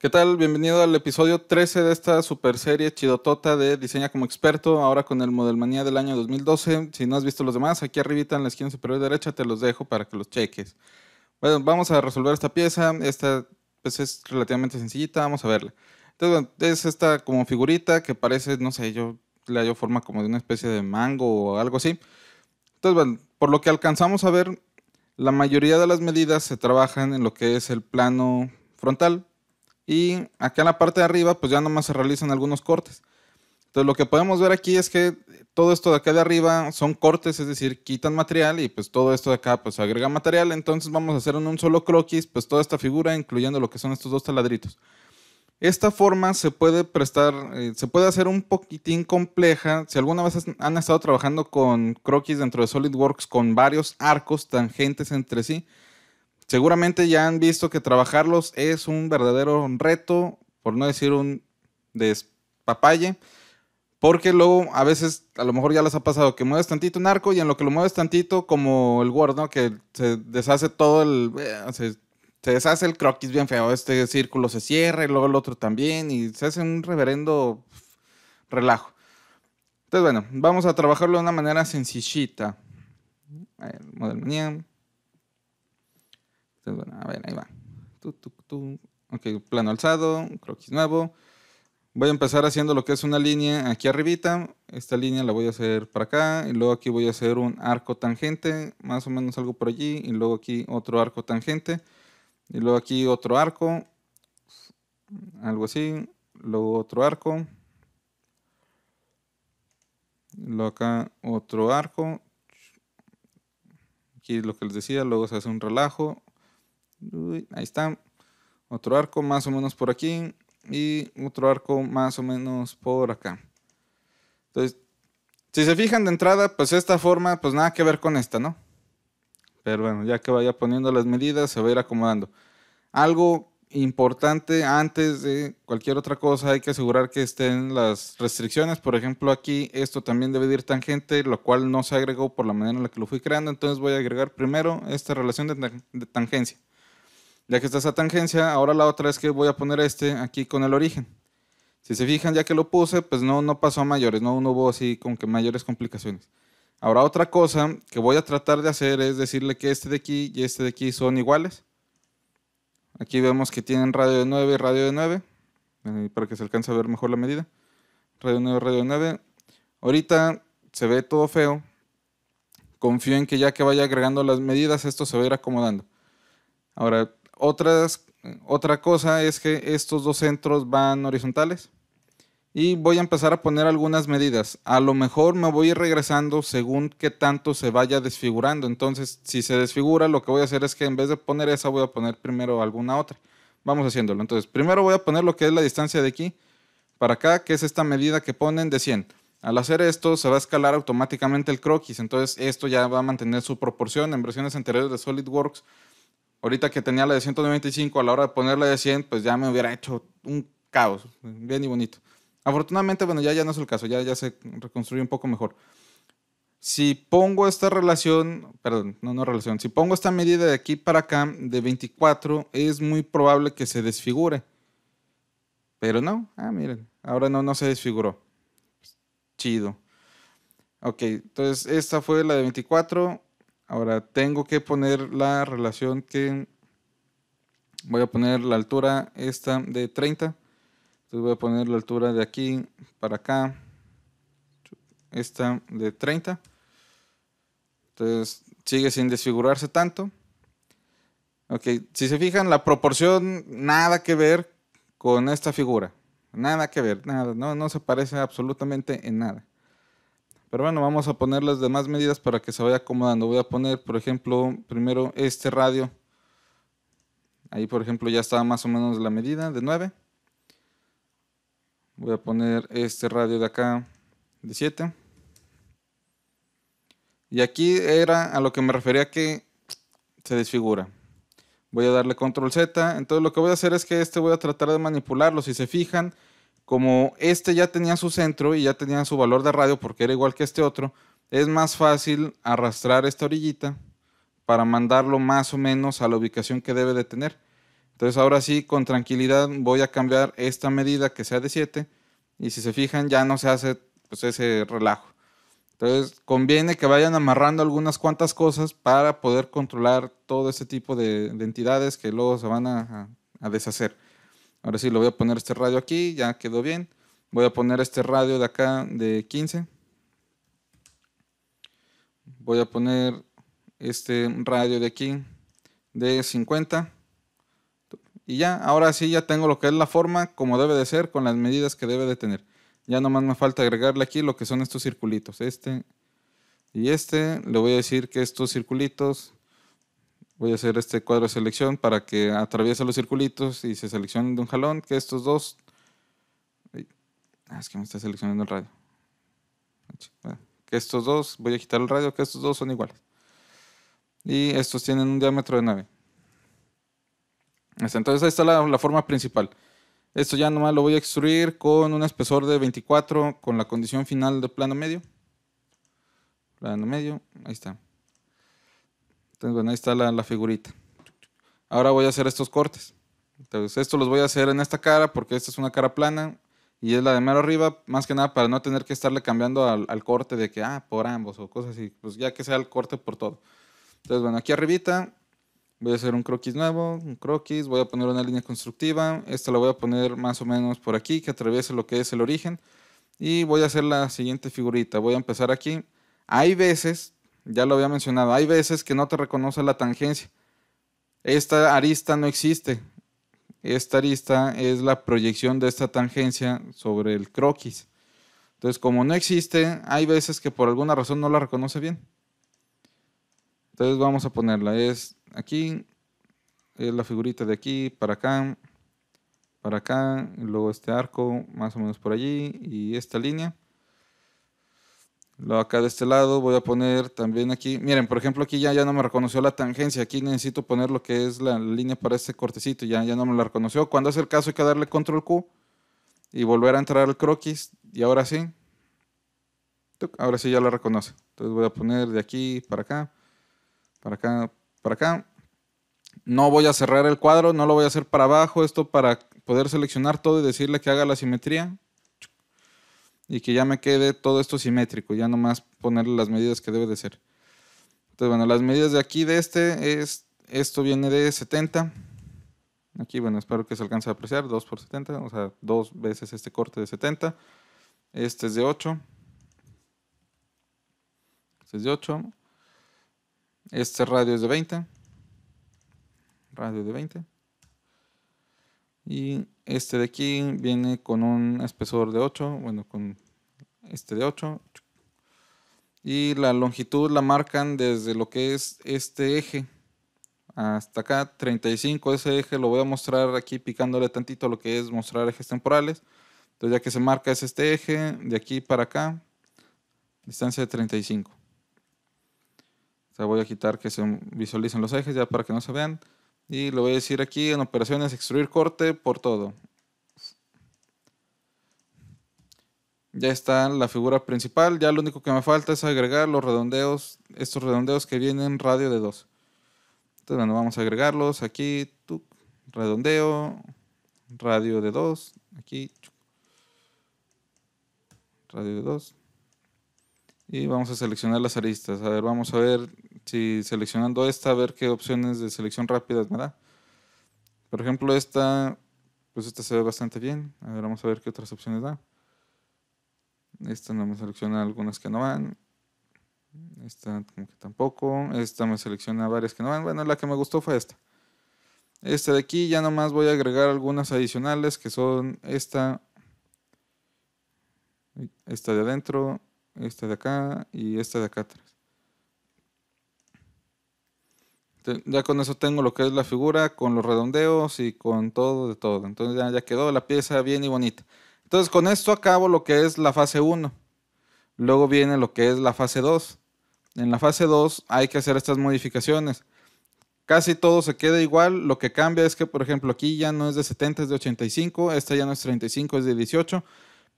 ¿Qué tal? Bienvenido al episodio 13 de esta super serie chidotota de Diseña como experto, ahora con el Modelmanía del año 2012. Si no has visto los demás, aquí arribita en la esquina superior derecha te los dejo para que los cheques. Bueno, vamos a resolver esta pieza. Esta pues, es relativamente sencillita, vamos a verla. Entonces, es esta como figurita que parece, no sé, yo le hallo forma como de una especie de mango o algo así. Entonces, bueno, por lo que alcanzamos a ver, la mayoría de las medidas se trabajan en lo que es el plano frontal, y acá en la parte de arriba, pues ya nomás se realizan algunos cortes. Entonces lo que podemos ver aquí es que todo esto de acá de arriba son cortes, es decir, quitan material y pues todo esto de acá pues agrega material. Entonces vamos a hacer en un solo croquis pues toda esta figura incluyendo lo que son estos dos taladritos. Esta forma se puede prestar, eh, se puede hacer un poquitín compleja. Si alguna vez han estado trabajando con croquis dentro de SolidWorks con varios arcos tangentes entre sí, Seguramente ya han visto que trabajarlos es un verdadero reto, por no decir un despapalle, porque luego a veces, a lo mejor ya les ha pasado que mueves tantito un arco y en lo que lo mueves tantito, como el Word, Que se deshace todo el. Eh, se, deshace el croquis bien feo. Este círculo se cierra y luego el otro también y se hace un reverendo relajo. Entonces, bueno, vamos a trabajarlo de una manera sencillita. Model a ahí va. Ok, plano alzado, croquis nuevo. Voy a empezar haciendo lo que es una línea aquí arribita. Esta línea la voy a hacer para acá. Y luego aquí voy a hacer un arco tangente. Más o menos algo por allí. Y luego aquí otro arco tangente. Y luego aquí otro arco. Algo así. Luego otro arco. Luego acá otro arco. Aquí es lo que les decía. Luego se hace un relajo ahí está. Otro arco más o menos por aquí y otro arco más o menos por acá. Entonces, si se fijan de entrada, pues esta forma, pues nada que ver con esta, ¿no? Pero bueno, ya que vaya poniendo las medidas, se va a ir acomodando. Algo importante antes de cualquier otra cosa, hay que asegurar que estén las restricciones. Por ejemplo, aquí esto también debe ir tangente, lo cual no se agregó por la manera en la que lo fui creando. Entonces voy a agregar primero esta relación de tangencia. Ya que está esa tangencia, ahora la otra es que voy a poner este aquí con el origen. Si se fijan, ya que lo puse, pues no, no pasó a mayores, no, hubo así con que mayores complicaciones. Ahora otra cosa que voy a tratar de hacer es decirle que este de aquí y este de aquí son iguales. Aquí vemos que tienen radio de 9 y radio de 9, eh, para que se alcance a ver mejor la medida. Radio 9, radio 9. Ahorita se ve todo feo. Confío en que ya que vaya agregando las medidas, esto se va a ir acomodando. Ahora, otra cosa es que estos dos centros van horizontales. Y voy a empezar a poner algunas medidas. A lo mejor me voy regresando según qué tanto se vaya desfigurando. Entonces, si se desfigura, lo que voy a hacer es que en vez de poner esa, voy a poner primero alguna otra. Vamos haciéndolo. Entonces, primero voy a poner lo que es la distancia de aquí para acá, que es esta medida que ponen de 100. Al hacer esto, se va a escalar automáticamente el croquis. Entonces, esto ya va a mantener su proporción. En versiones anteriores de SolidWorks ahorita que tenía la de 195, a la hora de ponerla de 100, pues ya me hubiera hecho un caos, bien y bonito. Afortunadamente, bueno, ya, no es el caso, ya, ya se reconstruye un poco mejor. Si pongo esta relación, perdón, no, no relación, si pongo esta medida de aquí para acá, de 24, es muy probable que se desfigure. Pero no, ah, miren, ahora no, no se desfiguró. Chido. Ok, entonces esta fue la de 24, Ahora tengo que poner la relación que voy a poner la altura esta de 30. Entonces voy a poner la altura de aquí para acá. Esta de 30. Entonces sigue sin desfigurarse tanto. Ok, si se fijan, la proporción nada que ver con esta figura. Nada que ver, nada. No, no se parece absolutamente en nada. Pero bueno, vamos a poner las demás medidas para que se vaya acomodando. Voy a poner, por ejemplo, primero este radio. Ahí, por ejemplo, ya está más o menos la medida de 9. Voy a poner este radio de acá de 7. Y aquí era a lo que me refería que se desfigura. Voy a darle control Z. Entonces lo que voy a hacer es que este voy a tratar de manipularlo. Si se fijan, como este ya tenía su centro y ya tenía su valor de radio porque era igual que este otro, es más fácil arrastrar esta orillita para mandarlo más o menos a la ubicación que debe de tener. Entonces ahora sí, con tranquilidad voy a cambiar esta medida que sea de 7 y si se fijan ya no se hace pues, ese relajo. Entonces conviene que vayan amarrando algunas cuantas cosas para poder controlar todo ese tipo de, entidades que luego se van a deshacer. Ahora sí, le voy a poner este radio aquí, ya quedó bien. Voy a poner este radio de acá de 15. Voy a poner este radio de aquí de 50. Y ya, ahora sí ya tengo lo que es la forma como debe de ser con las medidas que debe de tener. Ya nomás me falta agregarle aquí lo que son estos circulitos. Este y este, le voy a decir que estos circulitos voy a hacer este cuadro de selección para que atraviese los circulitos y se seleccione de un jalón, que estos dos... Ah, es que me está seleccionando el radio. Ah, que estos dos, voy a quitar el radio, que estos dos son iguales. Y estos tienen un diámetro de 9. Entonces ahí está la, la forma principal. Esto ya nomás lo voy a extruir con un espesor de 24 con la condición final de plano medio. Plano medio, ahí está. Entonces, bueno, ahí está la, la figurita. Ahora voy a hacer estos cortes. Entonces, esto los voy a hacer en esta cara porque esta es una cara plana y es la de mero arriba, más que nada para no tener que estarle cambiando al, al corte de que, ah, por ambos o cosas así, pues ya que sea el corte por todo. Entonces, bueno, aquí arribita voy a hacer un croquis nuevo, un croquis, voy a poner una línea constructiva, esta la voy a poner más o menos por aquí, que atraviese lo que es el origen, y voy a hacer la siguiente figurita, voy a empezar aquí. Hay veces ya lo había mencionado, hay veces que no te reconoce la tangencia. Esta arista no existe. Esta arista es la proyección de esta tangencia sobre el croquis. Entonces, como no existe, hay veces que por alguna razón no la reconoce bien. Entonces vamos a ponerla. Es aquí, es la figurita de aquí, para acá, para acá, y luego este arco más o menos por allí y esta línea. Lo acá de este lado voy a poner también aquí. Miren, por ejemplo, aquí ya, ya no me reconoció la tangencia. Aquí necesito poner lo que es la línea para este cortecito. Ya, ya no me la reconoció. Cuando hace el caso hay que darle control Q y volver a entrar al croquis. Y ahora sí. Ahora sí ya la reconoce. Entonces voy a poner de aquí para acá, para acá, para acá. No voy a cerrar el cuadro, no lo voy a hacer para abajo. Esto para poder seleccionar todo y decirle que haga la simetría y que ya me quede todo esto simétrico, ya nomás ponerle las medidas que debe de ser. Entonces, bueno, las medidas de aquí de este es, esto viene de 70. Aquí, bueno, espero que se alcance a apreciar, 2 por 70, o sea, dos veces este corte de 70. Este es de 8. Este es de 8. Este radio es de 20. Radio de 20. Y este de aquí viene con un espesor de 8, bueno, con este de 8. Y la longitud la marcan desde lo que es este eje hasta acá, 35. Ese eje lo voy a mostrar aquí picándole tantito lo que es mostrar ejes temporales. Entonces ya que se marca es este eje, de aquí para acá, distancia de 35. voy a quitar que se visualicen los ejes ya para que no se vean. Y lo voy a decir aquí en operaciones extruir corte por todo. Ya está la figura principal. Ya lo único que me falta es agregar los redondeos, estos redondeos que vienen radio de 2. Entonces, bueno, vamos a agregarlos aquí. redondeo, radio de 2. Aquí. Radio de 2 y vamos a seleccionar las aristas. A ver, vamos a ver si seleccionando esta, a ver qué opciones de selección rápida me da. Por ejemplo, esta, pues esta se ve bastante bien. A ver, vamos a ver qué otras opciones da. Esta no me selecciona algunas que no van. Esta como que tampoco. Esta me selecciona varias que no van. Bueno, la que me gustó fue esta. Esta de aquí ya nomás voy a agregar algunas adicionales que son esta. Esta de adentro, esta de acá y esta de acá atrás. Ya con eso tengo lo que es la figura, con los redondeos y con todo de todo. Entonces ya, ya quedó la pieza bien y bonita. Entonces con esto acabo lo que es la fase 1. Luego viene lo que es la fase 2. En la fase 2 hay que hacer estas modificaciones. Casi todo se queda igual. Lo que cambia es que, por ejemplo, aquí ya no es de 70, es de 85. Esta ya no es 35, es de 18.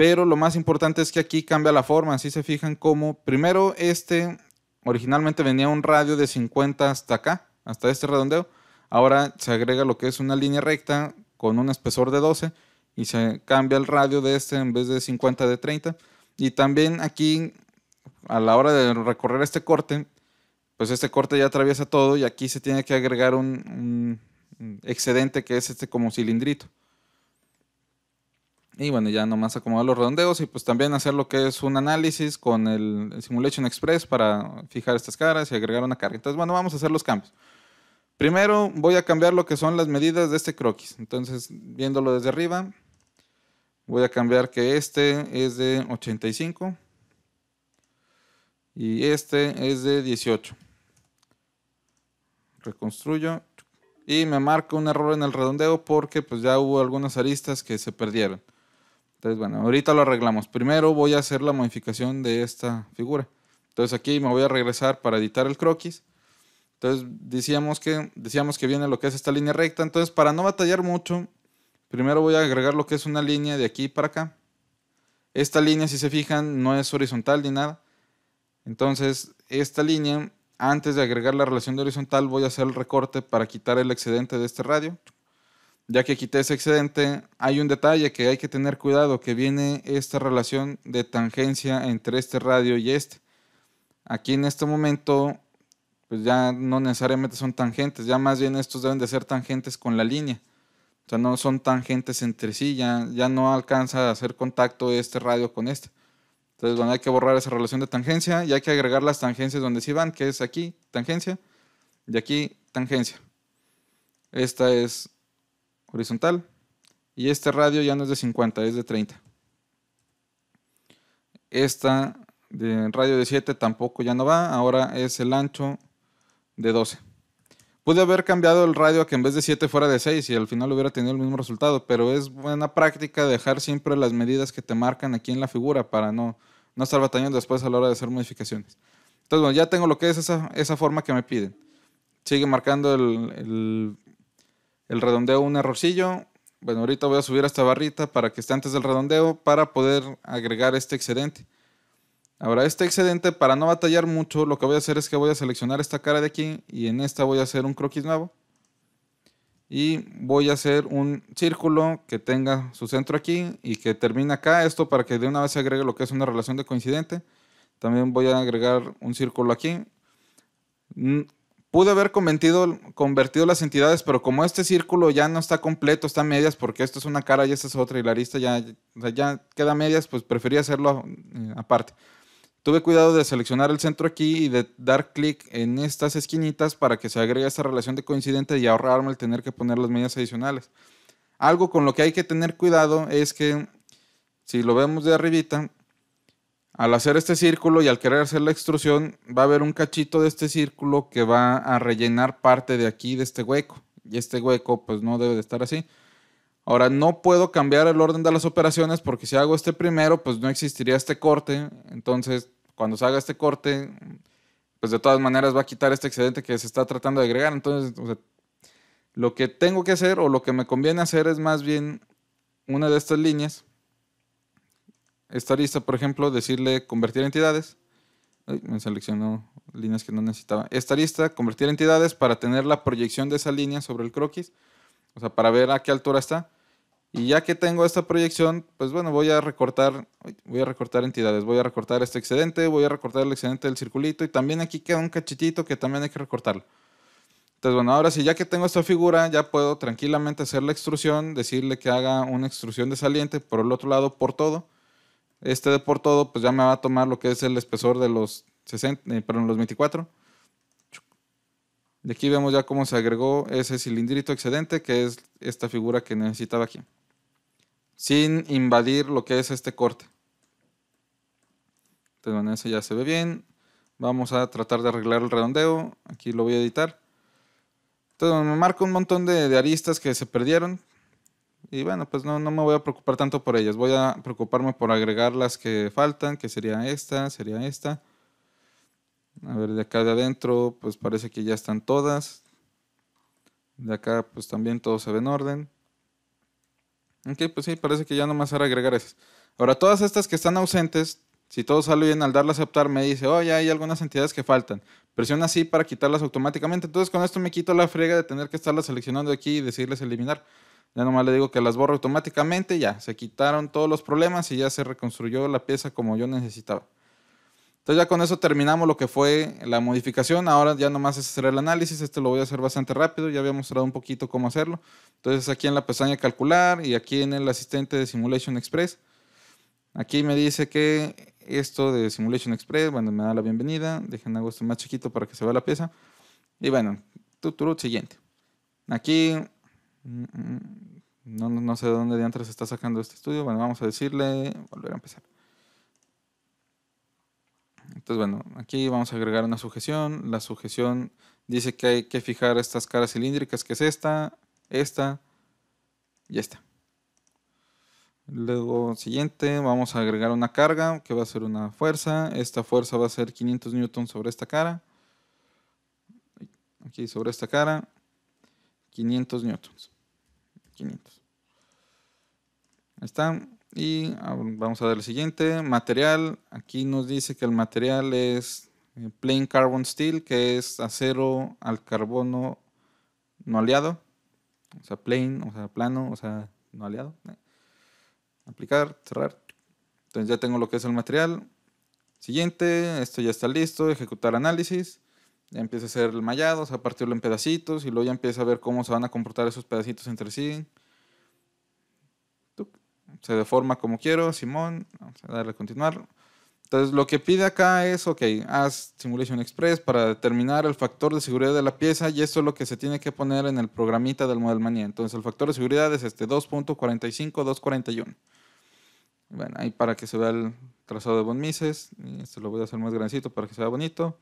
Pero lo más importante es que aquí cambia la forma. Así se fijan cómo, primero este originalmente venía un radio de 50 hasta acá, hasta este redondeo. Ahora se agrega lo que es una línea recta con un espesor de 12 y se cambia el radio de este en vez de 50 de 30. Y también aquí, a la hora de recorrer este corte, pues este corte ya atraviesa todo y aquí se tiene que agregar un excedente que es este como cilindrito. Y bueno, ya nomás acomodar los redondeos y pues también hacer lo que es un análisis con el, Simulation Express para fijar estas caras y agregar una carga. Entonces, bueno, vamos a hacer los cambios. Primero voy a cambiar lo que son las medidas de este croquis. Entonces, viéndolo desde arriba, voy a cambiar que este es de 85 y este es de 18. Reconstruyo y me marco un error en el redondeo porque pues ya hubo algunas aristas que se perdieron. Entonces, bueno, ahorita lo arreglamos. Primero voy a hacer la modificación de esta figura. Entonces aquí me voy a regresar para editar el croquis. Entonces decíamos que, decíamos que viene lo que es esta línea recta. Entonces para no batallar mucho, primero voy a agregar lo que es una línea de aquí para acá. Esta línea, si se fijan, no es horizontal ni nada. Entonces esta línea, antes de agregar la relación de horizontal, voy a hacer el recorte para quitar el excedente de este radio ya que quité ese excedente, hay un detalle que hay que tener cuidado, que viene esta relación de tangencia entre este radio y este. Aquí en este momento, pues ya no necesariamente son tangentes, ya más bien estos deben de ser tangentes con la línea. O sea, no son tangentes entre sí, ya, ya no alcanza a hacer contacto este radio con este. Entonces, bueno, hay que borrar esa relación de tangencia y hay que agregar las tangencias donde sí van, que es aquí, tangencia, y aquí, tangencia. Esta es horizontal. Y este radio ya no es de 50, es de 30. Esta de radio de 7 tampoco ya no va, ahora es el ancho de 12. Pude haber cambiado el radio a que en vez de 7 fuera de 6 y al final hubiera tenido el mismo resultado, pero es buena práctica dejar siempre las medidas que te marcan aquí en la figura para no, no estar batallando después a la hora de hacer modificaciones. Entonces, bueno, ya tengo lo que es esa, forma que me piden. Sigue marcando el el redondeo un errorcillo. Bueno, ahorita voy a subir esta barrita para que esté antes del redondeo para poder agregar este excedente. Ahora, este excedente, para no batallar mucho, lo que voy a hacer es que voy a seleccionar esta cara de aquí y en esta voy a hacer un croquis nuevo. Y voy a hacer un círculo que tenga su centro aquí y que termine acá. Esto para que de una vez se agregue lo que es una relación de coincidente. También voy a agregar un círculo aquí Pude haber convertido las entidades, pero como este círculo ya no está completo, está medias, porque esto es una cara y esta es otra, y la arista ya, ya queda medias, pues preferí hacerlo eh, aparte. Tuve cuidado de seleccionar el centro aquí y de dar clic en estas esquinitas para que se agregue esta relación de coincidente y ahorrarme el tener que poner las medias adicionales. Algo con lo que hay que tener cuidado es que, si lo vemos de arribita, al hacer este círculo y al querer hacer la extrusión, va a haber un cachito de este círculo que va a rellenar parte de aquí, de este hueco. Y este hueco pues no debe de estar así. Ahora, no puedo cambiar el orden de las operaciones porque si hago este primero, pues no existiría este corte. Entonces, cuando se haga este corte, pues de todas maneras va a quitar este excedente que se está tratando de agregar. Entonces, lo que tengo que hacer o lo que me conviene hacer es más bien una de estas líneas esta lista, por ejemplo, decirle convertir entidades. me seleccionó líneas que no necesitaba. Esta lista, convertir entidades para tener la proyección de esa línea sobre el croquis. O sea, para ver a qué altura está. Y ya que tengo esta proyección, pues bueno, voy a recortar, voy a recortar entidades, voy a recortar este excedente, voy a recortar el excedente del circulito y también aquí queda un cachitito que también hay que recortarlo. Entonces, bueno, ahora sí, ya que tengo esta figura, ya puedo tranquilamente hacer la extrusión, decirle que haga una extrusión de saliente por el otro lado por todo este de por todo, pues ya me va a tomar lo que es el espesor de los 60, eh, los 24. Y aquí vemos ya cómo se agregó ese cilindrito excedente, que es esta figura que necesitaba aquí. Sin invadir lo que es este corte. Entonces, bueno, ese ya se ve bien. Vamos a tratar de arreglar el redondeo. Aquí lo voy a editar. Entonces, me marca un montón de aristas que se perdieron. Y bueno, pues no, me voy a preocupar tanto por ellas. Voy a preocuparme por agregar las que faltan, que sería esta, sería esta. A ver, de acá de adentro, pues parece que ya están todas. De acá, pues también todo se ve en orden. Ok, pues sí, parece que ya no me era agregar esas. Ahora, todas estas que están ausentes, si todo sale bien al darle a aceptar, me dice, oh, ya hay algunas entidades que faltan. Presiona así para quitarlas automáticamente. Entonces, con esto me quito la frega de tener que estarlas seleccionando aquí y decirles eliminar. Ya nomás le digo que las borro automáticamente, ya, se quitaron todos los problemas y ya se reconstruyó la pieza como yo necesitaba. Entonces ya con eso terminamos lo que fue la modificación. Ahora ya nomás es hacer el análisis. Esto lo voy a hacer bastante rápido. Ya había mostrado un poquito cómo hacerlo. Entonces aquí en la pestaña calcular y aquí en el asistente de Simulation Express. Aquí me dice que esto de Simulation Express, bueno, me da la bienvenida. Dejen a gusto más chiquito para que se vea la pieza. Y bueno, tuturut, siguiente. Aquí Mm, mm, no, sé de dónde diantres está sacando este estudio. Bueno, vamos a decirle, volver a empezar. Entonces, bueno, aquí vamos a agregar una sujeción. La sujeción dice que hay que fijar estas caras cilíndricas, que es esta, esta y esta. Luego, siguiente, vamos a agregar una carga, que va a ser una fuerza. Esta fuerza va a ser 500 newtons sobre esta cara. Aquí sobre esta cara. 500 newtons. 500. está. Y vamos a ver el siguiente. Material. Aquí nos dice que el material es eh, plain carbon steel, que es acero al carbono no aliado. O sea, plain, o sea, plano, o sea, no aliado. Eh, aplicar, cerrar. Entonces ya tengo lo que es el material. Siguiente, esto ya está listo, ejecutar análisis ya empieza a hacer el mallado, o sea, partirlo en pedacitos y luego ya empieza a ver cómo se van a comportar esos pedacitos entre sí. Se deforma como quiero, Simón, vamos a darle a continuar. Entonces, lo que pide acá es, ok, haz Simulation Express para determinar el factor de seguridad de la pieza y esto es lo que se tiene que poner en el programita del Model Mania. Entonces, el factor de seguridad es este 2.45, 241. Bueno, ahí para que se vea el trazado de Von Mises. esto lo voy a hacer más grandecito para que se vea bonito.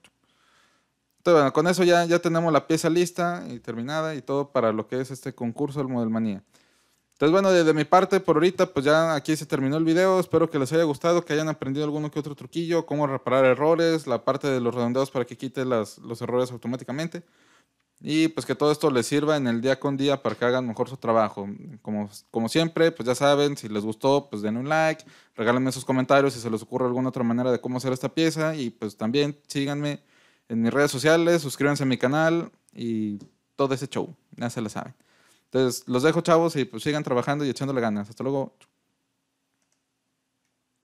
Entonces, bueno, con eso ya, ya tenemos la pieza lista y terminada y todo para lo que es este concurso del Modelmanía. Entonces, bueno, desde mi parte, por ahorita, pues ya aquí se terminó el video. Espero que les haya gustado, que hayan aprendido alguno que otro truquillo, cómo reparar errores, la parte de los redondeos para que quite las, los errores automáticamente. Y pues que todo esto les sirva en el día con día para que hagan mejor su trabajo. Como, como siempre, pues ya saben, si les gustó, pues den un like, regálenme sus comentarios si se les ocurre alguna otra manera de cómo hacer esta pieza y pues también síganme en mis redes sociales, suscríbanse a mi canal y todo ese show. Ya se lo saben. Entonces, los dejo, chavos, y pues sigan trabajando y echándole ganas. Hasta luego.